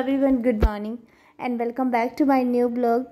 every everyone good morning and welcome back to my new blog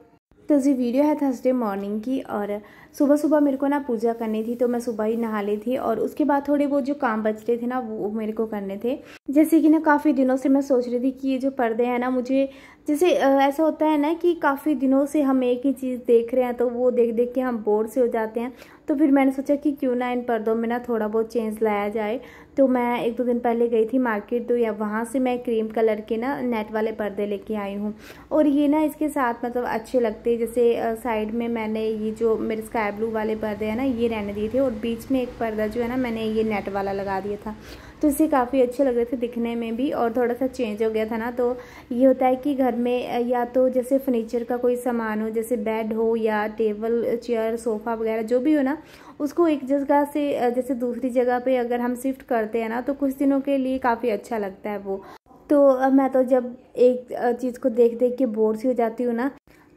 तो जी video है Thursday morning की और uh, सुबह सुबह मेरे को ना पूजा करनी थी तो मैं सुबह ही नहा ली थी और उसके बाद थोड़े वो जो काम बच रहे थे ना वो मेरे को करने थे जैसे कि ना काफ़ी दिनों से मैं सोच रही थी कि ये जो पर्दे हैं ना मुझे जैसे ऐसा होता है ना कि काफ़ी दिनों से हम एक ही चीज़ देख रहे हैं तो वो देख देख के हम बोर से हो जाते हैं तो फिर मैंने सोचा कि क्यों ना इन पर्दों में ना थोड़ा बहुत चेंज लाया जाए तो मैं एक दो दिन पहले गई थी मार्केट तो या वहाँ से मैं क्रीम कलर के ना नेट वाले पर्दे लेके आई हूँ और ये ना इसके साथ मतलब अच्छे लगते हैं जैसे साइड में मैंने ये जो मेरे स्काई ब्लू वाले पर्दे हैं ना ये रहने दिए थे और बीच में एक पर्दा जो है ना मैंने ये नेट वाला लगा दिया था तो इसे काफ़ी अच्छे लग रहे थे दिखने में भी और थोड़ा सा चेंज हो गया था ना तो ये होता है कि घर में या तो जैसे फर्नीचर का कोई सामान हो जैसे बेड हो या टेबल चेयर सोफ़ा वगैरह जो भी हो ना उसको एक जगह से जैसे दूसरी जगह पे अगर हम शिफ्ट करते हैं ना तो कुछ दिनों के लिए काफ़ी अच्छा लगता है वो तो मैं तो जब एक चीज़ को देख देख के बोर सी हो जाती हूँ ना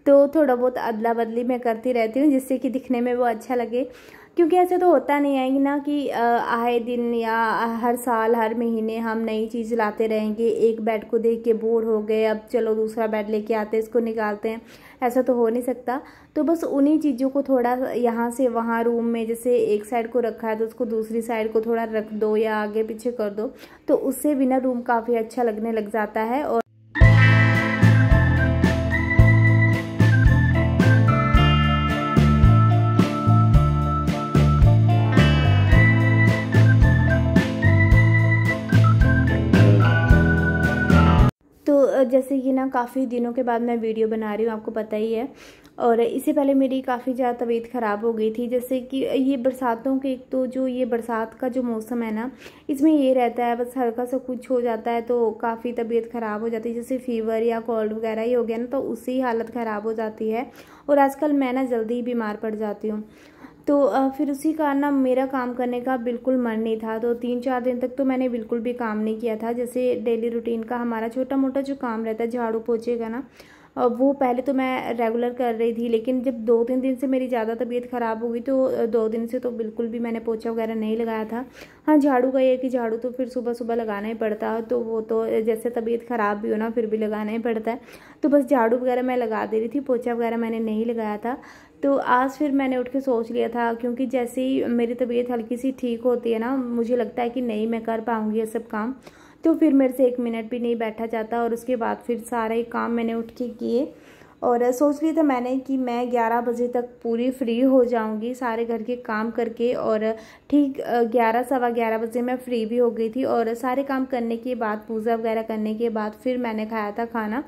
तो थोड़ा बहुत अदला बदली मैं करती रहती हूँ जिससे कि दिखने में वो अच्छा लगे क्योंकि ऐसे तो होता नहीं है ना कि आए दिन या हर साल हर महीने हम नई चीज़ लाते रहेंगे एक बेड को देख के बोर हो गए अब चलो दूसरा बेड लेके आते हैं इसको निकालते हैं ऐसा तो हो नहीं सकता तो बस उन्हीं चीज़ों को थोड़ा यहाँ से वहाँ रूम में जैसे एक साइड को रखा है तो उसको दूसरी साइड को थोड़ा रख दो या आगे पीछे कर दो तो उससे बिना रूम काफ़ी अच्छा लगने लग जाता है और जैसे कि ना काफ़ी दिनों के बाद मैं वीडियो बना रही हूँ आपको पता ही है और इससे पहले मेरी काफ़ी ज़्यादा तबीयत ख़राब हो गई थी जैसे कि ये बरसातों के एक तो जो ये बरसात का जो मौसम है ना इसमें ये रहता है बस हल्का सा कुछ हो जाता है तो काफ़ी तबीयत ख़राब हो जाती है जैसे फीवर या कोल्ड वगैरह ही हो गया ना तो उससे ही हालत ख़राब हो जाती है और आजकल मैं ना जल्दी ही बीमार पड़ जाती हूँ तो फिर उसी कारण ना मेरा काम करने का बिल्कुल मन नहीं था तो तीन चार दिन तक तो मैंने बिल्कुल भी काम नहीं किया था जैसे डेली रूटीन का हमारा छोटा मोटा जो काम रहता है झाड़ू पोछे का ना वो पहले तो मैं रेगुलर कर रही थी लेकिन जब दो तीन दिन से मेरी ज़्यादा तबीयत ख़राब हो गई तो दो दिन से तो बिल्कुल भी मैंने पोछा वगैरह नहीं लगाया था हाँ झाड़ू का ये कि झाड़ू तो फिर सुबह सुबह लगाना ही पड़ता है तो वो तो जैसे तबीयत ख़राब भी हो ना फिर भी लगाना ही पड़ता है तो बस झाड़ू वगैरह मैं लगा दे रही थी पोछा वगैरह मैंने नहीं लगाया था तो आज फिर मैंने उठ के सोच लिया था क्योंकि जैसे ही मेरी तबीयत हल्की सी ठीक होती है ना मुझे लगता है कि नहीं मैं कर पाऊँगी ये सब काम तो फिर मेरे से एक मिनट भी नहीं बैठा जाता और उसके बाद फिर सारे काम मैंने उठ के किए और सोच लिया था मैंने कि मैं 11 बजे तक पूरी फ्री हो जाऊंगी सारे घर के काम करके और ठीक ग्यारह सवा ग्यारह बजे मैं फ्री भी हो गई थी और सारे काम करने के बाद पूजा वगैरह करने के बाद फिर मैंने खाया था खाना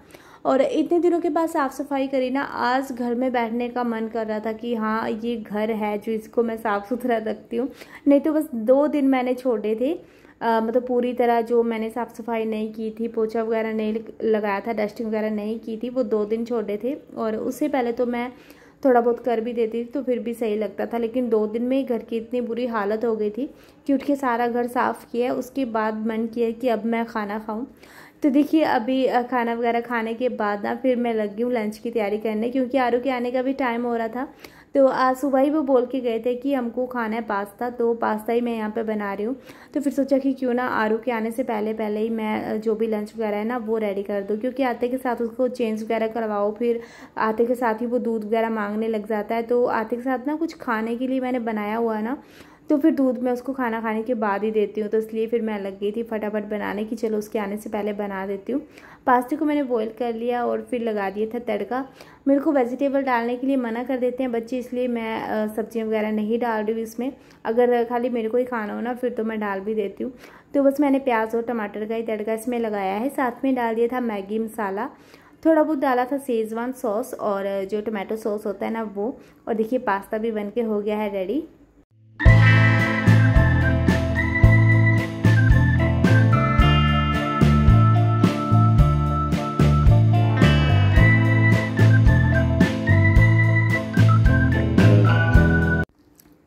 और इतने दिनों के बाद साफ़ सफाई करी ना आज घर में बैठने का मन कर रहा था कि हाँ ये घर है जो इसको मैं साफ़ सुथरा रखती हूँ नहीं तो बस दो दिन मैंने छोड़े थे आ, मतलब पूरी तरह जो मैंने साफ़ सफाई नहीं की थी पोछा वगैरह नहीं लगाया था डस्टिंग वगैरह नहीं की थी वो दो दिन छोड़े थे और उससे पहले तो मैं थोड़ा बहुत कर भी देती थी तो फिर भी सही लगता था लेकिन दो दिन में घर की इतनी बुरी हालत हो गई थी कि उठ के सारा घर साफ़ किया उसके बाद मन किया कि अब मैं खाना खाऊं तो देखिए अभी खाना वगैरह खाने के बाद ना फिर मैं लग गई हूँ लंच की तैयारी करने क्योंकि आरू के आने का भी टाइम हो रहा था तो आज सुबह ही वो बोल के गए थे कि हमको खाना है पास्ता तो पास्ता ही मैं यहाँ पे बना रही हूँ तो फिर सोचा कि क्यों ना आरू के आने से पहले पहले ही मैं जो भी लंच वगैरह है ना वो रेडी कर दूँ क्योंकि आते के साथ उसको चेंज वगैरह करवाओ फिर आते के साथ ही वो दूध वगैरह मांगने लग जाता है तो आते के साथ ना कुछ खाने के लिए मैंने बनाया हुआ ना तो फिर दूध मैं उसको खाना खाने के बाद ही देती हूँ तो इसलिए फिर मैं लग गई थी फटाफट बनाने की चलो उसके आने से पहले बना देती हूँ पास्ते को मैंने बॉईल कर लिया और फिर लगा दिया था तड़का मेरे को वेजिटेबल डालने के लिए मना कर देते हैं बच्चे इसलिए मैं सब्ज़ियाँ वगैरह नहीं डाल रही हूँ इसमें अगर खाली मेरे को ही खाना हो ना फिर तो मैं डाल भी देती हूँ तो बस मैंने प्याज और टमाटर का ही तड़का इसमें लगाया है साथ में डाल दिया था मैगी मसाला थोड़ा बहुत डाला था सेजवान सॉस और जो टमाटो सॉस होता है ना वो और देखिए पास्ता भी बन के हो गया है रेडी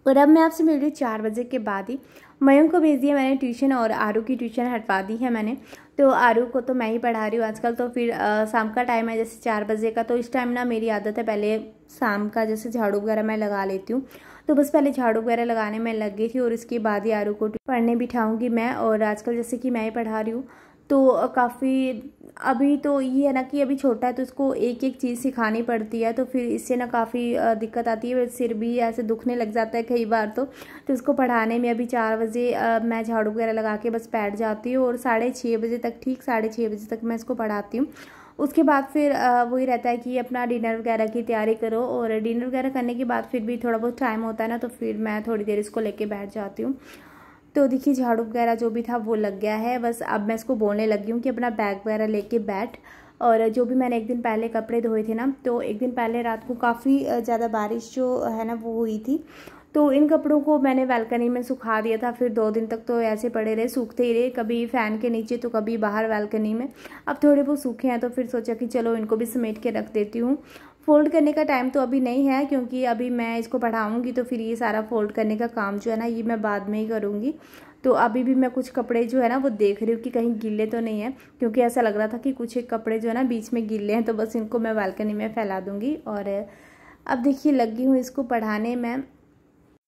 और अब मैं आपसे मिल रही चार बजे के बाद ही मयंक को भेज दिया मैंने ट्यूशन और आरू की ट्यूशन हटवा दी है मैंने तो आरू को तो मैं ही पढ़ा रही हूँ आजकल तो फिर शाम का टाइम है जैसे चार बजे का तो इस टाइम ना मेरी आदत है पहले शाम का जैसे झाड़ू वगैरह मैं लगा लेती हूँ तो बस पहले झाड़ू वगैरह लगाने में लग गई थी और इसके बाद ही आरू को पढ़ने बिठाऊँगी मैं और आजकल जैसे कि मैं ही पढ़ा रही हूँ तो काफ़ी अभी तो ये है ना कि अभी छोटा है तो उसको एक एक चीज़ सिखानी पड़ती है तो फिर इससे ना काफ़ी दिक्कत आती है सिर भी ऐसे दुखने लग जाता है कई बार तो तो उसको पढ़ाने में अभी चार बजे मैं झाड़ू वगैरह लगा के बस बैठ जाती हूँ और साढ़े छः बजे तक ठीक साढ़े छः बजे तक मैं इसको पढ़ाती हूँ उसके बाद फिर वही रहता है कि अपना डिनर वगैरह की तैयारी करो और डिनर वगैरह करने के बाद फिर भी थोड़ा बहुत टाइम होता है ना तो फिर मैं थोड़ी देर इसको लेके बैठ जाती हूँ तो देखिए झाड़ू वगैरह जो भी था वो लग गया है बस अब मैं इसको बोलने लगी हूँ कि अपना बैग वगैरह लेके बैठ और जो भी मैंने एक दिन पहले कपड़े धोए थे ना तो एक दिन पहले रात को काफ़ी ज़्यादा बारिश जो है ना वो हुई थी तो इन कपड़ों को मैंने बैल्कनी में सुखा दिया था फिर दो दिन तक तो ऐसे पड़े रहे सूखते ही रहे कभी फ़ैन के नीचे तो कभी बाहर बैल्कनी में अब थोड़े बहुत सूखे हैं तो फिर सोचा कि चलो इनको भी समेट के रख देती हूँ फ़ोल्ड करने का टाइम तो अभी नहीं है क्योंकि अभी मैं इसको पढ़ाऊँगी तो फिर ये सारा फ़ोल्ड करने का काम जो है ना ये मैं बाद में ही करूँगी तो अभी भी मैं कुछ कपड़े जो है ना वो देख रही हूँ कि कहीं गिले तो नहीं है क्योंकि ऐसा लग रहा था कि कुछ एक कपड़े जो है ना बीच में गिले हैं तो बस इनको मैं बालकनी में फैला दूँगी और अब देखिए लगी हूँ इसको पढ़ाने में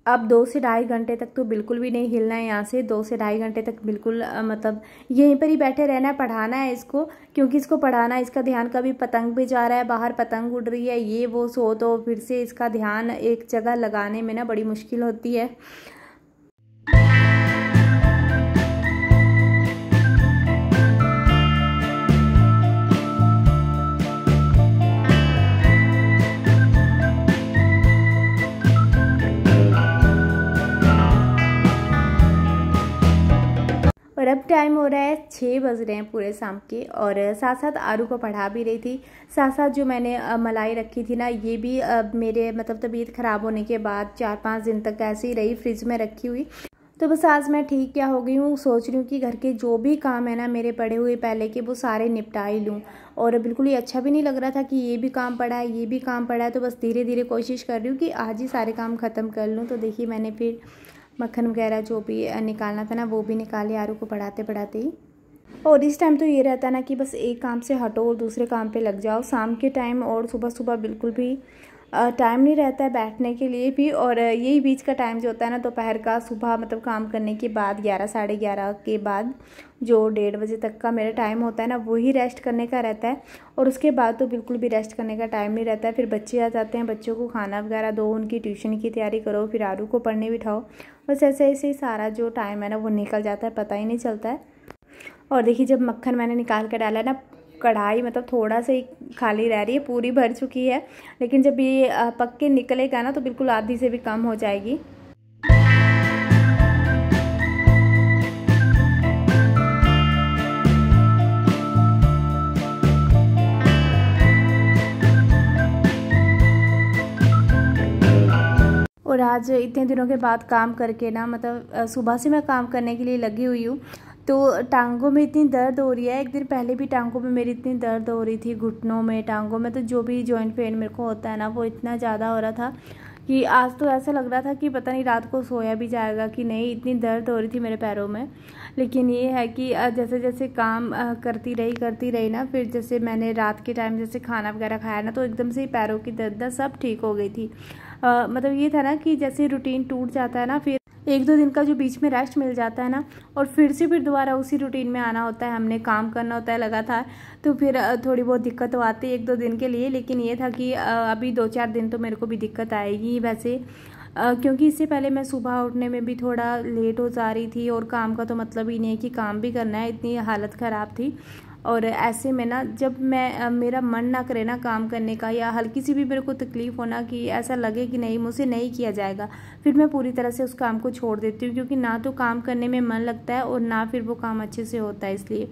अब दो से ढाई घंटे तक तो बिल्कुल भी नहीं हिलना है यहाँ से दो से ढाई घंटे तक बिल्कुल मतलब यहीं पर ही बैठे रहना है पढ़ाना है इसको क्योंकि इसको पढ़ाना है इसका ध्यान कभी पतंग पे जा रहा है बाहर पतंग उड़ रही है ये वो सो तो फिर से इसका ध्यान एक जगह लगाने में ना बड़ी मुश्किल होती है और अब टाइम हो रहा है छः बज रहे हैं पूरे शाम के और साथ साथ आरू को पढ़ा भी रही थी साथ साथ जो मैंने मलाई रखी थी ना ये भी मेरे मतलब तबीयत ख़राब होने के बाद चार पाँच दिन तक ऐसे ही रही फ्रिज में रखी हुई तो बस आज मैं ठीक क्या हो गई हूँ सोच रही हूँ कि घर के जो भी काम है ना मेरे पड़े हुए पहले के वो सारे निपटा ही लूँ और बिल्कुल ही अच्छा भी नहीं लग रहा था कि ये भी काम पड़ा है ये भी काम पड़ा है तो बस धीरे धीरे कोशिश कर रही हूँ कि आज ही सारे काम ख़त्म कर लूँ तो देखिए मैंने फिर मक्खन वगैरह जो भी निकालना था ना वो भी निकाले आरू को पढ़ाते पढ़ाते ही और इस टाइम तो ये रहता ना कि बस एक काम से हटो और दूसरे काम पे लग जाओ शाम के टाइम और सुबह सुबह बिल्कुल भी टाइम नहीं रहता है बैठने के लिए भी और यही बीच का टाइम जो होता है ना दोपहर का सुबह मतलब काम करने के बाद ग्यारह साढ़े ग्यारह के बाद जो डेढ़ बजे तक का मेरा टाइम होता है ना वही रेस्ट करने का रहता है और उसके बाद तो बिल्कुल भी रेस्ट करने का टाइम नहीं रहता है फिर बच्चे आ जाते हैं बच्चों को खाना वगैरह दो उनकी ट्यूशन की तैयारी करो फिर आरू को पढ़ने बिठाओ बस ऐसे ऐसे ही सारा जो टाइम है ना वो निकल जाता है पता ही नहीं चलता है और देखिए जब मक्खन मैंने निकाल कर डाला ना कढ़ाई मतलब थोड़ा सा ही खाली रह रही है पूरी भर चुकी है लेकिन जब ये पक के निकलेगा ना तो बिल्कुल आधी से भी कम हो जाएगी और आज इतने दिनों के बाद काम करके ना मतलब सुबह से मैं काम करने के लिए लगी हुई हूँ तो टांगों में इतनी दर्द हो रही है एक दिन पहले भी टांगों में मेरी इतनी दर्द हो रही थी घुटनों में टांगों में तो जो भी जॉइंट पेन मेरे को होता है ना वो इतना ज़्यादा हो रहा था कि आज तो ऐसा लग रहा था कि पता नहीं रात को सोया भी जाएगा कि नहीं इतनी दर्द हो रही थी मेरे पैरों में लेकिन ये है कि जैसे जैसे काम करती रही करती रही ना फिर जैसे मैंने रात के टाइम जैसे खाना वगैरह खाया ना तो एकदम से पैरों की दर्द ना सब ठीक हो गई थी आ, मतलब ये था ना कि जैसे रूटीन टूट जाता है ना फिर एक दो दिन का जो बीच में रेस्ट मिल जाता है ना और फिर से फिर दोबारा उसी रूटीन में आना होता है हमने काम करना होता है लगातार तो फिर थोड़ी बहुत दिक्कत तो आती है एक दो दिन के लिए लेकिन ये था कि अभी दो चार दिन तो मेरे को भी दिक्कत आएगी वैसे क्योंकि इससे पहले मैं सुबह उठने में भी थोड़ा लेट हो जा रही थी और काम का तो मतलब ही नहीं है कि काम भी करना है इतनी हालत ख़राब थी और ऐसे में ना जब मैं मेरा मन ना करे ना काम करने का या हल्की सी भी मेरे को तकलीफ़ होना कि ऐसा लगे कि नहीं मुझसे नहीं किया जाएगा फिर मैं पूरी तरह से उस काम को छोड़ देती हूँ क्योंकि ना तो काम करने में मन लगता है और ना फिर वो काम अच्छे से होता है इसलिए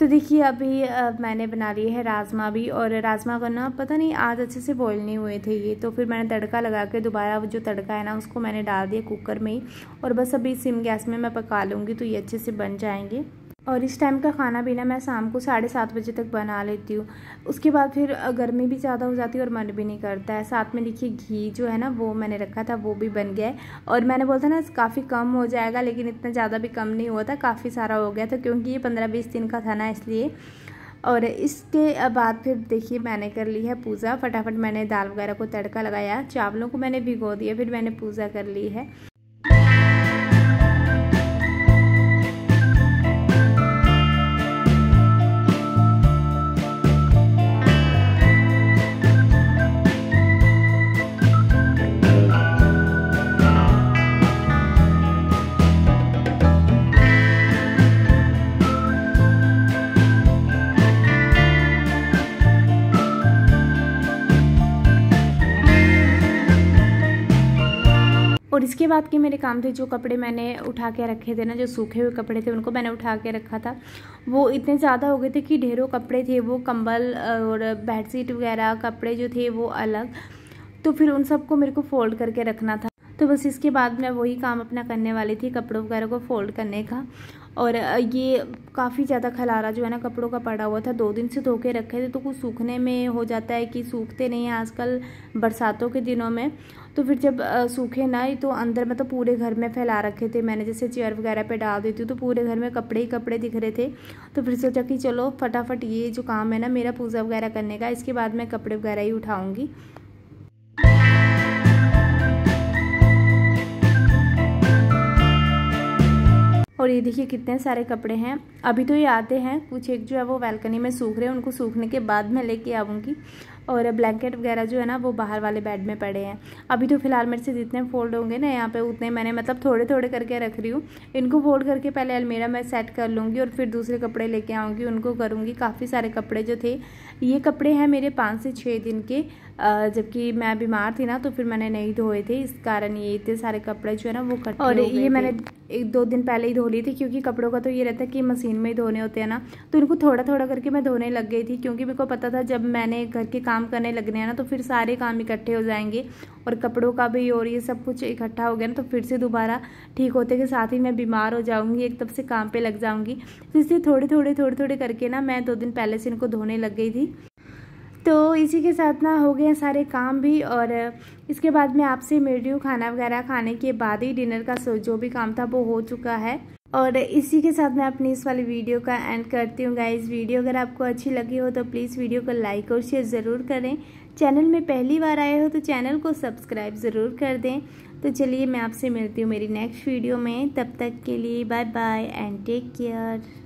तो देखिए अभी मैंने बना लिए है राजमा भी और राजमा का ना पता नहीं आज अच्छे से बॉयल नहीं हुए थे ये तो फिर मैंने तड़का लगा के दोबारा जो तड़का है ना उसको मैंने डाल दिया कुकर में ही और बस अभी सिम गैस में मैं पका लूँगी तो ये अच्छे से बन जाएंगे और इस टाइम का खाना पीना मैं शाम को साढ़े सात बजे तक बना लेती हूँ उसके बाद फिर गर्मी भी ज़्यादा हो जाती है और मन भी नहीं करता है साथ में देखिए घी जो है ना वो मैंने रखा था वो भी बन गया है और मैंने बोला था ना काफ़ी कम हो जाएगा लेकिन इतना ज़्यादा भी कम नहीं हुआ था काफ़ी सारा हो गया था क्योंकि ये पंद्रह बीस दिन का था ना इसलिए और इसके बाद फिर देखिए मैंने कर ली है पूजा फटाफट मैंने दाल वगैरह को तड़का लगाया चावलों को मैंने भिगो दिया फिर मैंने पूजा कर ली है और इसके बाद के मेरे काम थे जो कपड़े मैंने उठा के रखे थे ना जो सूखे हुए कपड़े थे उनको मैंने उठा के रखा था वो इतने ज़्यादा हो गए थे कि ढेरों कपड़े थे वो कंबल और बेडशीट वगैरह कपड़े जो थे वो अलग तो फिर उन सबको मेरे को फोल्ड करके रखना था तो बस इसके बाद मैं वही काम अपना करने वाली थी कपड़ों वगैरह को फोल्ड करने का और ये काफ़ी ज़्यादा खलारा जो है ना कपड़ों का पड़ा हुआ था दो दिन से धो के रखे थे तो कुछ सूखने में हो जाता है कि सूखते नहीं हैं आजकल बरसातों के दिनों में तो फिर जब सूखे ना ही तो अंदर मतलब तो पूरे घर में फैला रखे थे मैंने जैसे चेयर वगैरह पे डाल देती हूँ तो पूरे घर में कपड़े ही कपड़े दिख रहे थे तो फिर सोचा कि चलो फटाफट ये जो काम है ना मेरा पूजा वगैरह करने का इसके बाद मैं कपड़े वगैरह ही उठाऊँगी और ये देखिए कितने सारे कपड़े हैं अभी तो ये आते हैं कुछ एक जो है वो बैल्कनी में सूख रहे हैं उनको सूखने के बाद मैं लेके आऊँगी और ब्लैंकेट वगैरह जो है ना वो बाहर वाले बेड में पड़े हैं अभी तो फिलहाल मेरे से जितने फोल्ड होंगे ना यहाँ पे उतने मैंने मतलब थोड़े थोड़े करके रख रही हूँ इनको फोल्ड करके पहले अलमेरा मैं सेट कर लूँगी और फिर दूसरे कपड़े लेके आऊँगी उनको करूँगी काफ़ी सारे कपड़े जो थे ये कपड़े हैं मेरे पाँच से छः दिन के जबकि मैं बीमार थी ना तो फिर मैंने नहीं धोए थे इस कारण ये इतने सारे कपड़े जो है ना वो कट और ये मैंने एक दो दिन पहले ही धो ली थी क्योंकि कपड़ों का तो ये रहता है कि मशीन में ही धोने होते हैं ना तो इनको थोड़ा थोड़ा करके मैं धोने लग गई थी क्योंकि मेरे को पता था जब मैंने घर के काम करने लगने हैं ना तो फिर सारे काम इकट्ठे हो जाएंगे और कपड़ों का भी और ये सब कुछ इकट्ठा हो गया ना तो फिर से दोबारा ठीक होते के साथ ही मैं बीमार हो जाऊँगी एकदम से काम पर लग जाऊँगी तो इसलिए थोड़े थोड़े थोड़े थोड़े करके ना मैं दो दिन पहले से इनको धोने लग गई थी तो इसी के साथ ना हो गए सारे काम भी और इसके बाद में आपसे मिल रही हूँ खाना वगैरह खाने के बाद ही डिनर का जो भी काम था वो हो चुका है और इसी के साथ मैं अपनी इस वाली वीडियो का एंड करती हूँ गाइज़ वीडियो अगर आपको अच्छी लगी हो तो प्लीज़ वीडियो को लाइक और शेयर ज़रूर करें चैनल में पहली बार आए हो तो चैनल को सब्सक्राइब ज़रूर कर दें तो चलिए मैं आपसे मिलती हूँ मेरी नेक्स्ट वीडियो में तब तक के लिए bye bye and take care